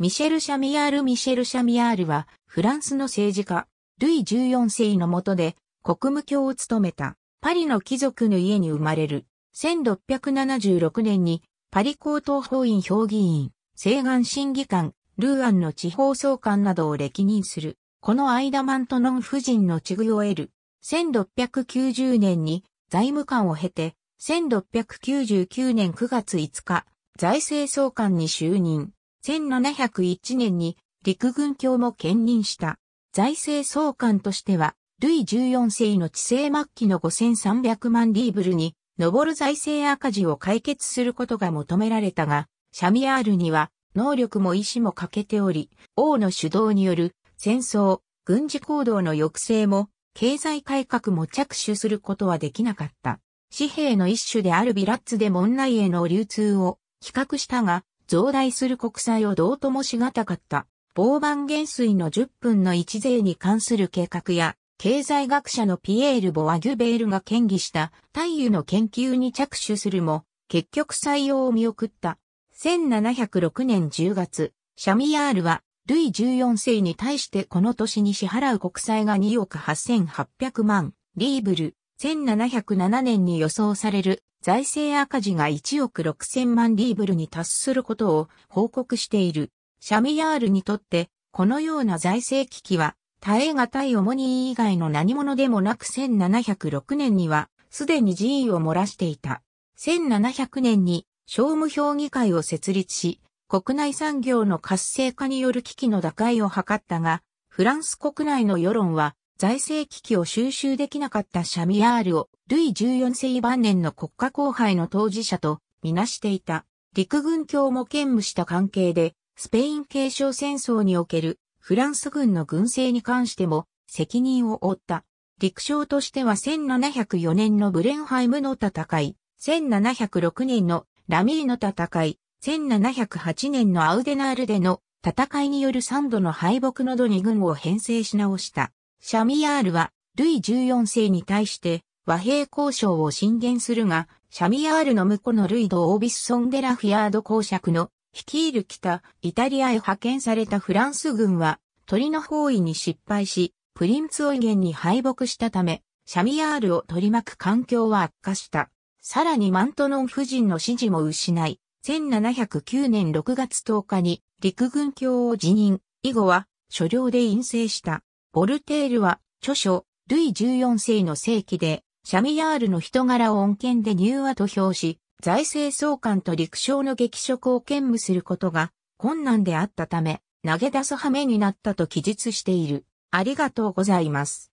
ミシェル・シャミアール・ミシェル・シャミアールは、フランスの政治家、ルイ14世の下で、国務卿を務めた、パリの貴族の家に生まれる。1676年に、パリ高等法院評議員、西岸審議官、ルーアンの地方総監などを歴任する。この間マントノン夫人の地遇を得る。1690年に財務官を経て、1699年9月5日、財政総監に就任。1701年に陸軍卿も兼任した。財政総監としては、ルイ14世の治世末期の5300万リーブルに上る財政赤字を解決することが求められたが、シャミアールには能力も意志も欠けており、王の主導による戦争、軍事行動の抑制も経済改革も着手することはできなかった。紙幣の一種であるビラッツで問題への流通を比較したが、増大する国債をどうともしがたかった、防番減衰の10分の1税に関する計画や、経済学者のピエール・ボワ・ギュベールが建議した太油の研究に着手するも、結局採用を見送った。1706年10月、シャミヤールは、ルイ14世に対してこの年に支払う国債が2億8800万、リーブル、1707年に予想される財政赤字が1億6000万リーブルに達することを報告している。シャミヤールにとって、このような財政危機は、耐え難い重ー以外の何者でもなく1706年には、すでに人意を漏らしていた。1700年に、商務評議会を設立し、国内産業の活性化による危機の打開を図ったが、フランス国内の世論は財政危機を収集できなかったシャミヤールを、ルイ14世晩年の国家後輩の当事者とみなしていた。陸軍卿も兼務した関係で、スペイン継承戦争におけるフランス軍の軍政に関しても責任を負った。陸将としては1704年のブレンハイムの戦い、1706年のラミーの戦い、1708年のアウデナールでの戦いによる3度の敗北の度に軍を編成し直した。シャミヤールは、ルイ14世に対して和平交渉を進言するが、シャミヤールの婿のルイド・オービスソン・デラ・フィアード公爵の率いる北イタリアへ派遣されたフランス軍は鳥の包囲に失敗し、プリンツオイゲンに敗北したため、シャミヤールを取り巻く環境は悪化した。さらにマントノン夫人の支持も失い、1709年6月10日に陸軍卿を辞任、以後は所領で陰性した。ボルテールは、著書、ルイ14世の世紀で、シャミヤールの人柄を恩恵で入和と評し、財政総監と陸将の激職を兼務することが困難であったため、投げ出す羽目になったと記述している。ありがとうございます。